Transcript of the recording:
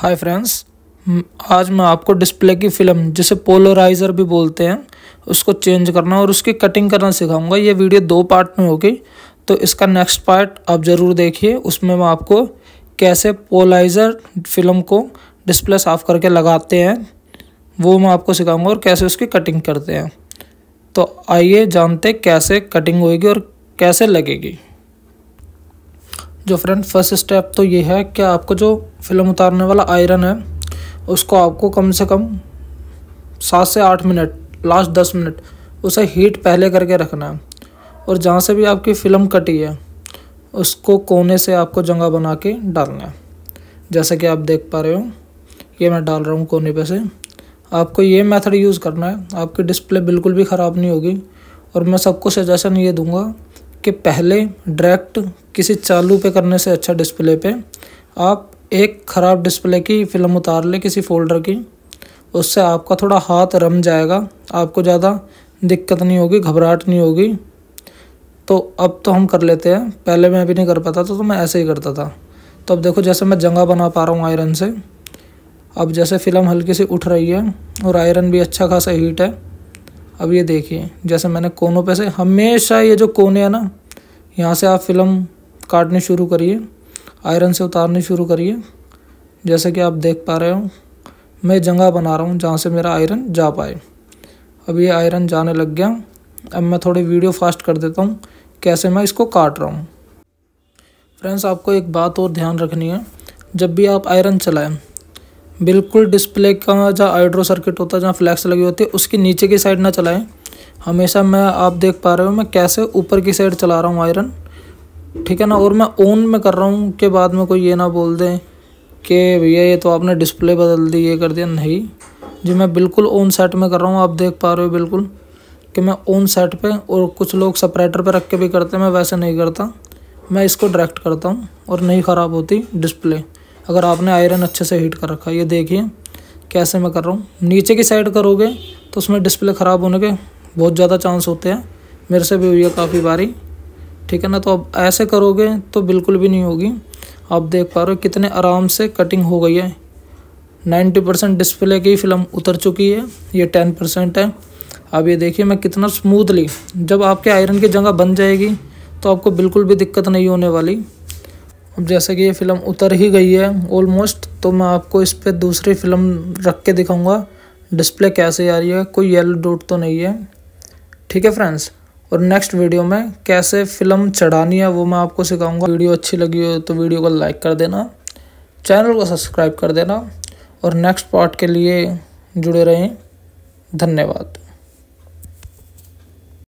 hi friends hmm, आज मैं आपको डिस्प्ले की फिल्म जिसे पोलराइज़र भी बोलते हैं उसको चेंज करना और उसकी कटिंग करना सिखाऊंगा ये वीडियो दो पार्ट में होगी तो इसका नेक्स्ट पार्ट आप ज़रूर देखिए उसमें मैं आपको कैसे पोलाइज़र फिल्म को डिस्प्ले साफ़ करके लगाते हैं वो मैं आपको सिखाऊंगा और कैसे उसकी कटिंग करते हैं तो आइए जानते कैसे कटिंग होएगी और कैसे लगेगी जो फ्रेंड फर्स्ट स्टेप तो ये है कि आपको जो फिल्म उतारने वाला आयरन है उसको आपको कम से कम सात से आठ मिनट लास्ट दस मिनट उसे हीट पहले करके रखना है और जहाँ से भी आपकी फ़िल्म कटी है उसको कोने से आपको जगह बना के डालना है जैसे कि आप देख पा रहे हो ये मैं डाल रहा हूँ कोने पे से आपको ये मेथड यूज़ करना है आपकी डिस्प्ले बिल्कुल भी ख़राब नहीं होगी और मैं सबको सजेशन ये दूंगा कि पहले डायरेक्ट किसी चालू पे करने से अच्छा डिस्प्ले पे आप एक ख़राब डिस्प्ले की फ़िल्म उतार ले किसी फोल्डर की उससे आपका थोड़ा हाथ रम जाएगा आपको ज़्यादा दिक्कत नहीं होगी घबराहट नहीं होगी तो अब तो हम कर लेते हैं पहले मैं भी नहीं कर पाता था तो मैं ऐसे ही करता था तो अब देखो जैसे मैं जंगा बना पा रहा हूँ आयरन से अब जैसे फ़िल्म हल्की सी उठ रही है और आयरन भी अच्छा खासा हीट है अब ये देखिए जैसे मैंने कोनों पे से हमेशा ये जो कोने हैं ना यहाँ से आप फिल्म काटनी शुरू करिए आयरन से उतारनी शुरू करिए जैसे कि आप देख पा रहे हो मैं जगह बना रहा हूँ जहाँ से मेरा आयरन जा पाए अब ये आयरन जाने लग गया अब मैं थोड़ी वीडियो फास्ट कर देता हूँ कैसे मैं इसको काट रहा हूँ फ्रेंड्स आपको एक बात और ध्यान रखनी है जब भी आप आयरन चलाएं बिल्कुल डिस्प्ले का जहाँ आइड्रो सर्किट होता है जहाँ फ्लैक्स लगी होती है उसके नीचे की साइड ना चलाएं हमेशा मैं आप देख पा रहे हो मैं कैसे ऊपर की साइड चला रहा हूँ आयरन ठीक है ना और मैं ऑन में कर रहा हूँ के बाद में कोई ये ना बोल दें कि भैया ये तो आपने डिस्प्ले बदल दी ये कर दिया नहीं जी मैं बिल्कुल ऑन सेट में कर रहा हूँ आप देख पा रहे हो बिल्कुल कि मैं ऑन सेट पे और कुछ लोग सपरेटर पे रख के भी करते हैं मैं वैसे नहीं करता मैं इसको डायरेक्ट करता हूँ और नहीं ख़राब होती डिस्प्ले अगर आपने आयरन अच्छे से हीट कर रखा है ये देखिए कैसे मैं कर रहा हूँ नीचे की साइड करोगे तो उसमें डिस्प्ले ख़राब होने के बहुत ज़्यादा चांस होते हैं मेरे से भी हुई है काफ़ी बारी ठीक है ना तो अब ऐसे करोगे तो बिल्कुल भी नहीं होगी आप देख पा रहे हो कितने आराम से कटिंग हो गई है 90 परसेंट डिस्प्ले की फिल्म उतर चुकी है ये 10 परसेंट है अब ये देखिए मैं कितना स्मूथली जब आपके आयरन की जगह बन जाएगी तो आपको बिल्कुल भी दिक्कत नहीं होने वाली अब जैसे कि ये फ़िल्म उतर ही गई है ऑलमोस्ट तो मैं आपको इस पर दूसरी फिल्म रख के दिखाऊंगा डिस्प्ले कैसे आ रही है कोई येलो डॉट तो नहीं है ठीक है फ्रेंड्स और नेक्स्ट वीडियो में कैसे फ़िल्म चढ़ानी है वो मैं आपको सिखाऊंगा वीडियो अच्छी लगी हो तो वीडियो को लाइक कर देना चैनल को सब्सक्राइब कर देना और नेक्स्ट पार्ट के लिए जुड़े रहें धन्यवाद